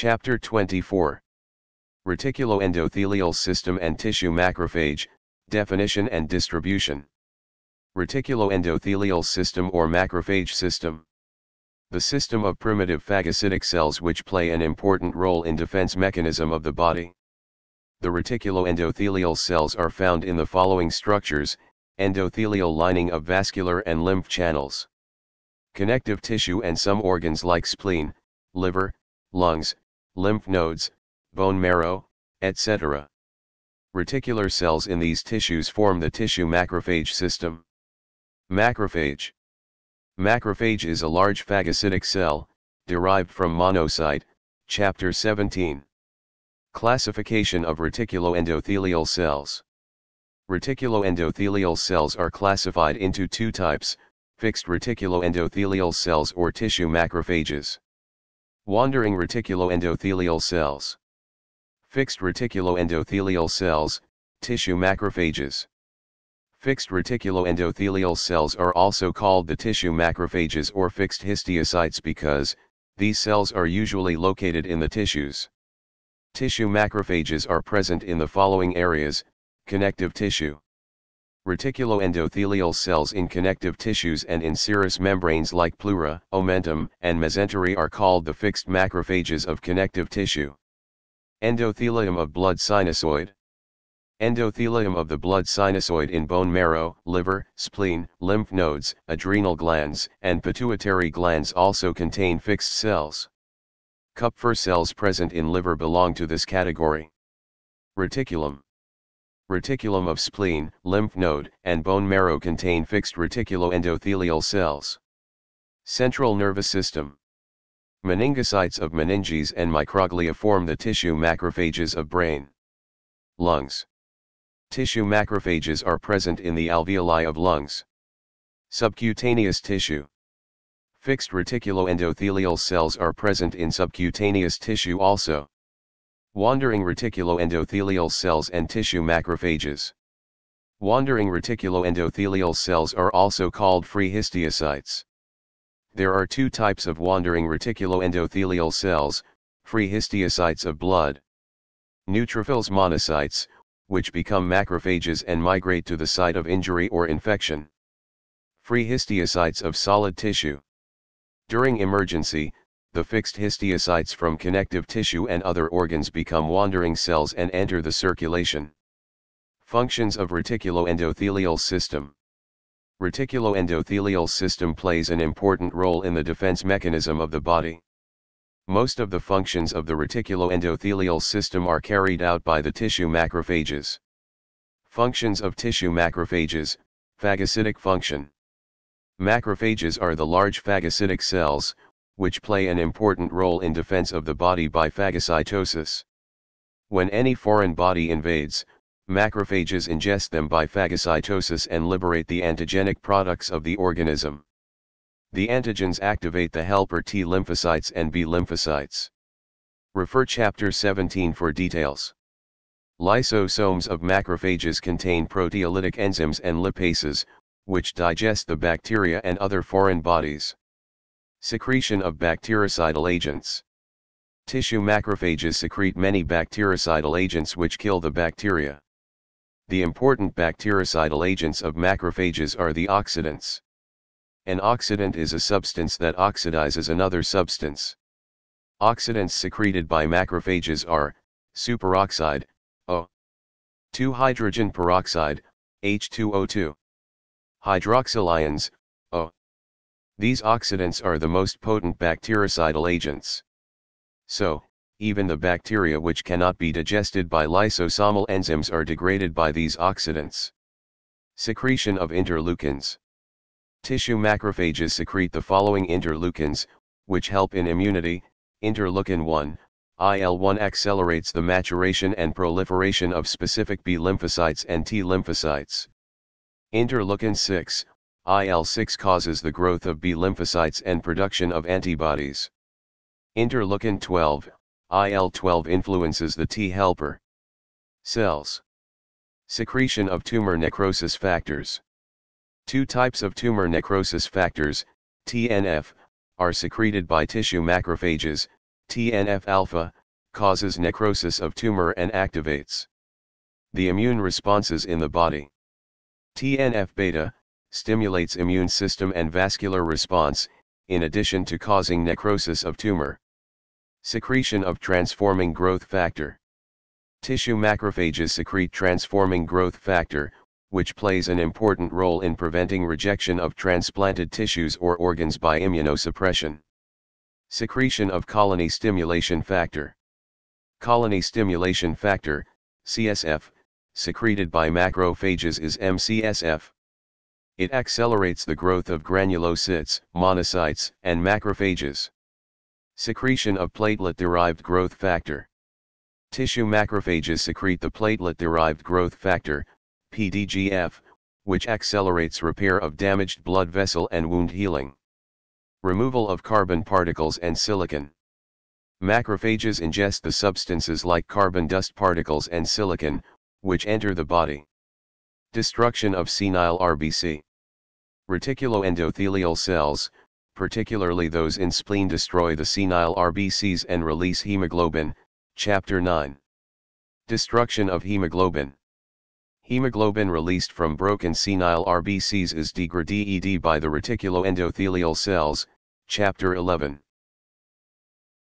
Chapter 24 Reticuloendothelial System and Tissue Macrophage, Definition and Distribution Reticuloendothelial System or Macrophage System The system of primitive phagocytic cells which play an important role in defense mechanism of the body. The reticuloendothelial cells are found in the following structures, endothelial lining of vascular and lymph channels. Connective tissue and some organs like spleen, liver, lungs, lymph nodes, bone marrow, etc. Reticular cells in these tissues form the tissue macrophage system. Macrophage Macrophage is a large phagocytic cell, derived from monocyte, Chapter 17. Classification of reticuloendothelial cells. Reticuloendothelial cells are classified into two types, fixed reticuloendothelial cells or tissue macrophages. Wandering reticuloendothelial cells. Fixed reticuloendothelial cells, tissue macrophages. Fixed reticuloendothelial cells are also called the tissue macrophages or fixed histiocytes because, these cells are usually located in the tissues. Tissue macrophages are present in the following areas, connective tissue reticuloendothelial cells in connective tissues and in serous membranes like pleura, omentum, and mesentery are called the fixed macrophages of connective tissue. Endothelium of blood sinusoid. Endothelium of the blood sinusoid in bone marrow, liver, spleen, lymph nodes, adrenal glands, and pituitary glands also contain fixed cells. Kupfer cells present in liver belong to this category. Reticulum. Reticulum of spleen, lymph node, and bone marrow contain fixed reticuloendothelial cells. Central nervous system. Meningocytes of meninges and microglia form the tissue macrophages of brain. Lungs. Tissue macrophages are present in the alveoli of lungs. Subcutaneous tissue. Fixed reticuloendothelial cells are present in subcutaneous tissue also. Wandering reticuloendothelial cells and tissue macrophages. Wandering reticuloendothelial cells are also called free histiocytes. There are two types of wandering reticuloendothelial cells, free histiocytes of blood. Neutrophils monocytes, which become macrophages and migrate to the site of injury or infection. Free histiocytes of solid tissue. During emergency, the fixed histiocytes from connective tissue and other organs become wandering cells and enter the circulation. Functions of reticuloendothelial system Reticuloendothelial system plays an important role in the defense mechanism of the body. Most of the functions of the reticuloendothelial system are carried out by the tissue macrophages. Functions of tissue macrophages, phagocytic function. Macrophages are the large phagocytic cells, which play an important role in defense of the body by phagocytosis. When any foreign body invades, macrophages ingest them by phagocytosis and liberate the antigenic products of the organism. The antigens activate the helper T lymphocytes and B lymphocytes. Refer Chapter 17 for details. Lysosomes of macrophages contain proteolytic enzymes and lipases, which digest the bacteria and other foreign bodies. Secretion of bactericidal agents. Tissue macrophages secrete many bactericidal agents which kill the bacteria. The important bactericidal agents of macrophages are the oxidants. An oxidant is a substance that oxidizes another substance. Oxidants secreted by macrophages are, superoxide, 0 2 hydrogen peroxide, H2O2. hydroxyl ions. These oxidants are the most potent bactericidal agents. So, even the bacteria which cannot be digested by lysosomal enzymes are degraded by these oxidants. Secretion of interleukins. Tissue macrophages secrete the following interleukins, which help in immunity. Interleukin 1, IL-1 accelerates the maturation and proliferation of specific B lymphocytes and T lymphocytes. Interleukin 6, IL-6 causes the growth of B lymphocytes and production of antibodies. Interleukin-12, IL-12 influences the T helper cells. Secretion of tumor necrosis factors. Two types of tumor necrosis factors, TNF, are secreted by tissue macrophages, TNF-alpha, causes necrosis of tumor and activates the immune responses in the body. TNF-beta, stimulates immune system and vascular response, in addition to causing necrosis of tumor. Secretion of transforming growth factor. Tissue macrophages secrete transforming growth factor, which plays an important role in preventing rejection of transplanted tissues or organs by immunosuppression. Secretion of colony stimulation factor. Colony stimulation factor, CSF, secreted by macrophages is MCSF. It accelerates the growth of granulocytes, monocytes, and macrophages. Secretion of platelet-derived growth factor. Tissue macrophages secrete the platelet-derived growth factor, PDGF, which accelerates repair of damaged blood vessel and wound healing. Removal of carbon particles and silicon. Macrophages ingest the substances like carbon dust particles and silicon, which enter the body. Destruction of senile RBC. Reticuloendothelial cells, particularly those in spleen destroy the senile RBCs and release hemoglobin, Chapter 9. Destruction of hemoglobin. Hemoglobin released from broken senile RBCs is degraded by the reticuloendothelial cells, Chapter 11.